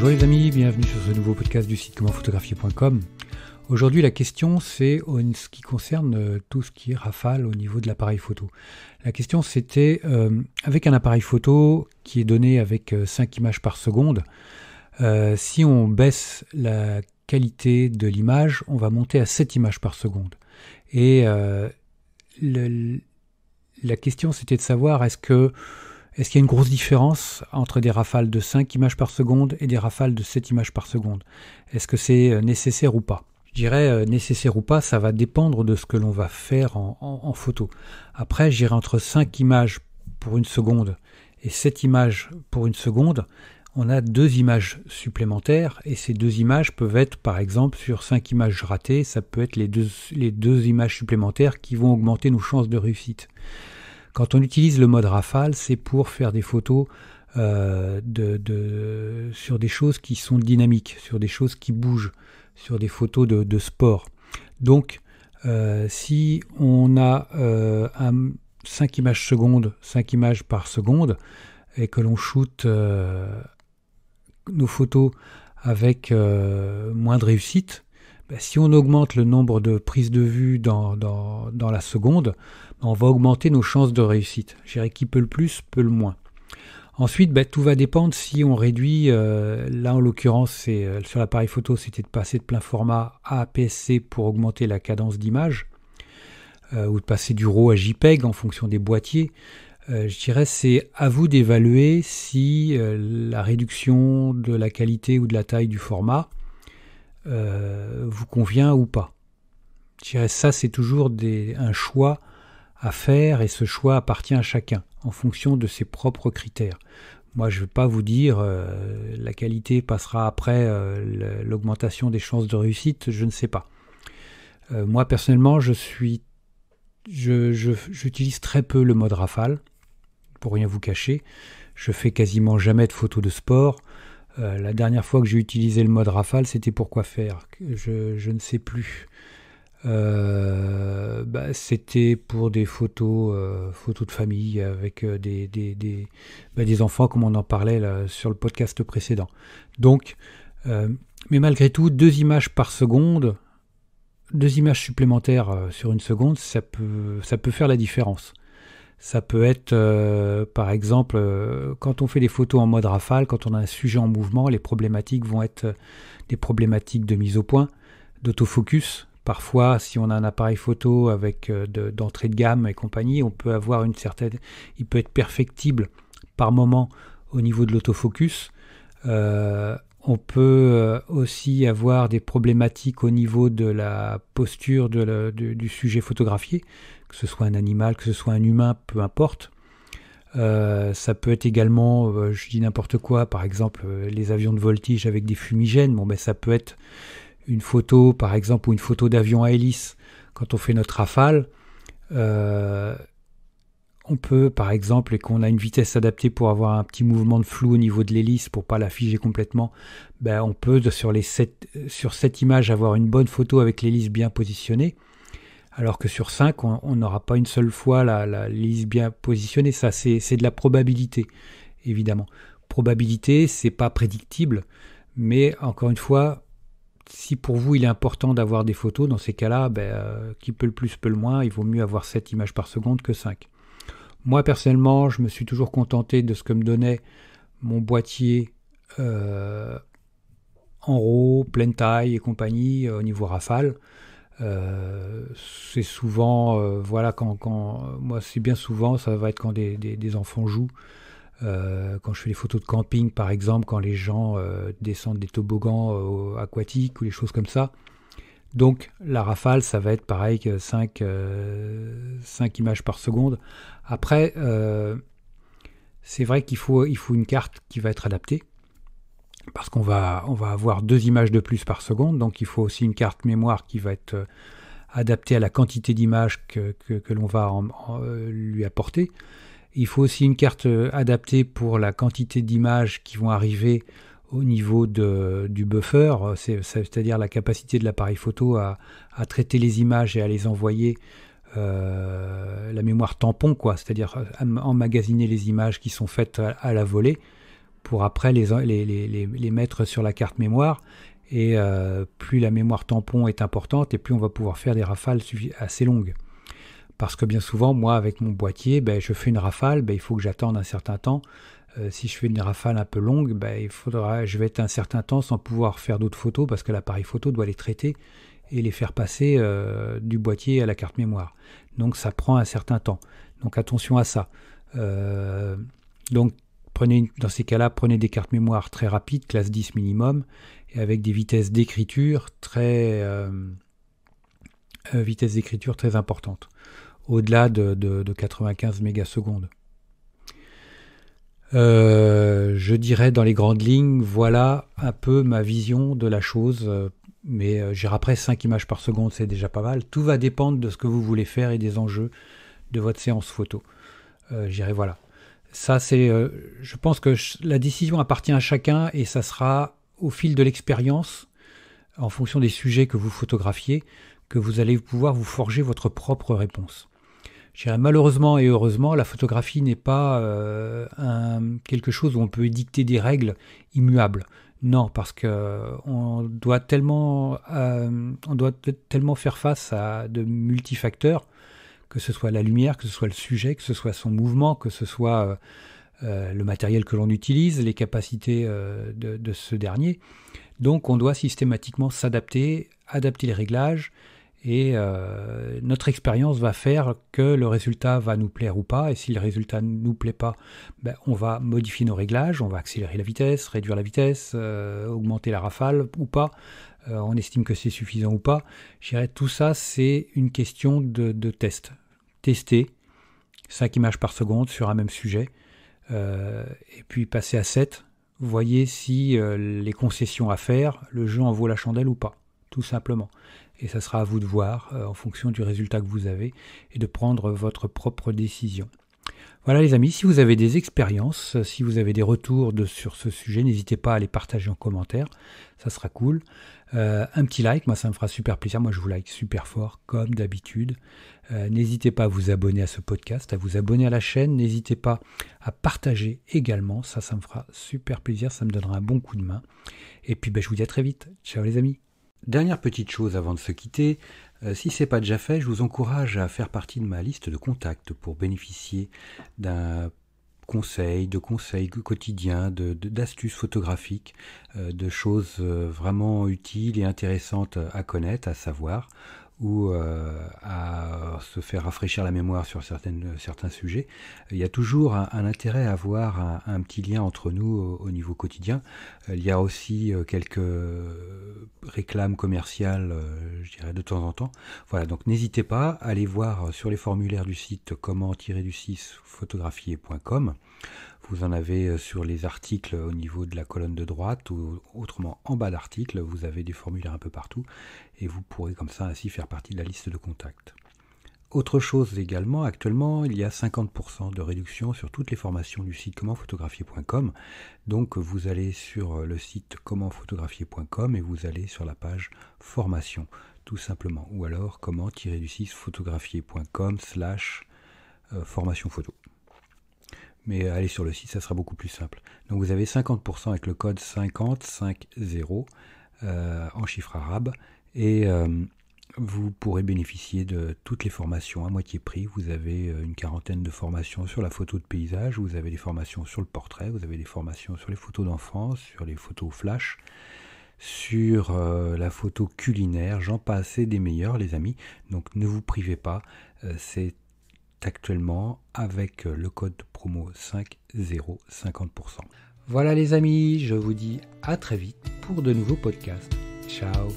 Bonjour les amis, bienvenue sur ce nouveau podcast du site commentphotographier.com. Aujourd'hui la question c'est ce qui concerne euh, tout ce qui est rafale au niveau de l'appareil photo. La question c'était euh, avec un appareil photo qui est donné avec 5 euh, images par seconde, si on baisse la qualité de l'image, on va monter à 7 images par seconde. Et la question c'était de savoir est-ce que est-ce qu'il y a une grosse différence entre des rafales de 5 images par seconde et des rafales de 7 images par seconde Est-ce que c'est euh, nécessaire ou pas Je dirais euh, nécessaire ou pas, ça va dépendre de ce que l'on va faire en, photo. Après, j'irai entre 5 images pour une seconde et 7 images pour une seconde, on a deux images supplémentaires et ces deux images peuvent être par exemple sur cinq images ratées, ça peut être les deux, les deux images supplémentaires qui vont augmenter nos chances de réussite. Quand on utilise le mode rafale, c'est pour faire des photos euh, sur des choses qui sont dynamiques, sur des choses qui bougent, sur des photos de, sport. Donc, euh, si on a 5 euh, images seconde, 5 images par seconde, et que l'on shoot nos photos avec moins de réussite, bah, si on augmente le nombre de prises de vue dans la seconde, on va augmenter nos chances de réussite. Je dirais qui peut le plus, peut le moins. Ensuite, ben, tout va dépendre si on réduit, euh, là en l'occurrence euh, sur l'appareil photo, c'était de passer de plein format à aps pour augmenter la cadence d'image, euh, ou de passer du RAW à JPEG en fonction des boîtiers. je dirais c'est à vous d'évaluer si la réduction de la qualité ou de la taille du format vous convient ou pas. Je dirais ça c'est toujours un choix à faire et ce choix appartient à chacun en fonction de ses propres critères. Moi, je ne vais pas vous dire euh, la qualité passera après euh, l'augmentation des chances de réussite, je ne sais pas. Euh, moi, personnellement, je suis, j'utilise très peu le mode rafale, pour rien vous cacher. Je fais quasiment jamais de photos de sport. la dernière fois que j'ai utilisé le mode rafale, c'était pour quoi faire je, ne sais plus. Euh, bah, c'était pour des photos, euh, photos de famille avec euh, des, bah, des, enfants, comme on en parlait sur le podcast précédent. Donc, mais malgré tout, deux images par seconde, deux images supplémentaires sur une seconde, ça peut, ça peut faire la différence. Ça peut être, par exemple, quand on fait des photos en mode rafale, quand on a un sujet en mouvement, les problématiques vont être des problématiques de mise au point, d'autofocus, Parfois, si on a un appareil photo avec euh, d'entrée de, gamme et compagnie, on peut avoir une certaine. Il peut être perfectible par moment au niveau de l'autofocus. Euh, on peut euh, aussi avoir des problématiques au niveau de la posture du sujet photographié, que ce soit un animal, que ce soit un humain, peu importe. ça peut être également, je dis n'importe quoi, par exemple les avions de voltige avec des fumigènes. Bon, ben ça peut être une photo, par exemple, ou une photo d'avion à hélice, quand on fait notre rafale, euh, on peut, par exemple, et qu'on a une vitesse adaptée pour avoir un petit mouvement de flou au niveau de l'hélice pour pas la figer complètement, ben on peut sur les sept, euh, sur cette image avoir une bonne photo avec l'hélice bien positionnée, alors que sur 5, on n'aura pas une seule fois la l'hélice bien positionnée. Ça, c'est de la probabilité, évidemment. Probabilité, c'est pas prédictible, mais encore une fois, si pour vous il est important d'avoir des photos, dans ces cas-là, ben, euh, qui peut le plus, peut le moins, il vaut mieux avoir 7 images par seconde que 5. Moi personnellement, je me suis toujours contenté de ce que me donnait mon boîtier euh, en RAW, pleine taille et compagnie euh, au niveau rafale. c'est souvent, voilà, quand, quand moi c'est bien souvent, ça va être quand des, des enfants jouent. Euh, quand je fais des photos de camping, par exemple, quand les gens euh, descendent des toboggans euh, aquatiques ou les choses comme ça. Donc la rafale, ça va être pareil que 5, images par seconde. Après, c'est vrai qu'il faut, une carte qui va être adaptée parce qu'on va, on va avoir deux images de plus par seconde, donc il faut aussi une carte mémoire qui va être adaptée à la quantité d'images que, l'on va lui apporter. Il faut aussi une carte euh, adaptée pour la quantité d'images qui vont arriver au niveau du buffer, euh, c'est-à-dire la capacité de l'appareil photo à, traiter les images et à les envoyer. Euh, la mémoire tampon, quoi, c'est-à-dire emmagasiner les images qui sont faites à, la volée pour après les, les, mettre sur la carte mémoire. Et plus la mémoire tampon est importante, et plus on va pouvoir faire des rafales assez longues. Parce que bien souvent, moi, avec mon boîtier, ben, je fais une rafale, ben, il faut que j'attende un certain temps. Euh, si je fais une rafale un peu longue, ben, il faudra, je vais être un certain temps sans pouvoir faire d'autres photos parce que l'appareil photo doit les traiter et les faire passer euh, du boîtier à la carte mémoire. Donc ça prend un certain temps. Donc attention à ça. Euh, donc prenez dans ces cas-là, prenez des cartes mémoire très rapides, classe 10 minimum, et avec des vitesses d'écriture très vitesse d'écriture très importantes au-delà de, 95 mégasecondes. Euh, je dirais dans les grandes lignes, voilà un peu ma vision de la chose. Euh, mais euh, j'irai après 5 images par seconde, c'est déjà pas mal. Tout va dépendre de ce que vous voulez faire et des enjeux de votre séance photo. j'irai voilà. Ça, c'est. je pense que la décision appartient à chacun et ça sera au fil de l'expérience, en fonction des sujets que vous photographiez, que vous allez pouvoir vous forger votre propre réponse malheureusement et heureusement, la photographie n'est pas euh, quelque chose où on peut dicter des règles immuables. Non, parce que on doit tellement, euh, on doit tellement faire face à de multifacteurs, que ce soit la lumière, que ce soit le sujet, que ce soit son mouvement, que ce soit euh, le matériel que l'on utilise, les capacités de, ce dernier. Donc, on doit systématiquement s'adapter, adapter les réglages, et euh, notre expérience va faire que le résultat va nous plaire ou pas. Et si le résultat ne nous plaît pas, ben, on va modifier nos réglages, on va accélérer la vitesse, réduire la vitesse, euh, augmenter la rafale ou pas. Euh, on estime que c'est suffisant ou pas. Je dirais tout ça, c'est une question de, de, test. Tester 5 images par seconde sur un même sujet. et puis passer à 7. Voyez si les concessions à faire, le jeu en vaut la chandelle ou pas. Tout simplement et ça sera à vous de voir euh, en fonction du résultat que vous avez et de prendre votre propre décision. Voilà les amis, si vous avez des expériences, euh, si vous avez des retours de, sur ce sujet, n'hésitez pas à les partager en commentaire, ça sera cool. Euh, un petit like, moi ça me fera super plaisir, moi je vous like super fort comme d'habitude. n'hésitez pas à vous abonner à ce podcast, à vous abonner à la chaîne, n'hésitez pas à partager également, ça ça me fera super plaisir, ça me donnera un bon coup de main. Et puis ben, je vous dis à très vite, ciao les amis. Dernière petite chose avant de se quitter, euh, si ce n'est pas déjà fait, je vous encourage à faire partie de ma liste de contacts pour bénéficier d'un conseil, de conseils quotidiens, d'astuces de, d'astuces photographiques, euh, de choses euh, vraiment utiles et intéressantes à connaître, à savoir ou euh, à se faire rafraîchir la mémoire sur certaines, certains sujets, il y a toujours un, intérêt à avoir un, petit lien entre nous au, niveau quotidien. Euh, il y a aussi euh, quelques réclames commerciales, je dirais, de temps en temps. Voilà, donc n'hésitez pas, à aller voir sur les formulaires du site comment-du-6 photographier.com. Vous en avez euh, sur les articles au niveau de la colonne de droite ou autrement en bas d'article, vous avez des formulaires un peu partout et vous pourrez comme ça ainsi faire partie de la liste de contacts. Autre chose également, actuellement, il y a 50% de réduction sur toutes les formations du site commentphotographier.com. Donc vous allez sur euh, le site commentphotographier.com et vous allez sur la page formation, tout simplement. Ou alors comment-du-6photographier.com slash euh, formation photo mais euh, allez sur le site, ça sera beaucoup plus simple. Donc vous avez 50% avec le code 5050 euh, en chiffres arabes et euh, vous pourrez bénéficier de toutes les formations à moitié prix. Vous avez une quarantaine de formations sur la photo de paysage, vous avez des formations sur le portrait, vous avez des formations sur les photos d'enfance, sur les photos flash, sur la photo culinaire, j'en passe des meilleurs les amis. Donc ne vous privez pas, c'est actuellement avec euh, le code promo 5050%. Voilà les amis, je vous dis à très vite pour de nouveaux podcasts. Ciao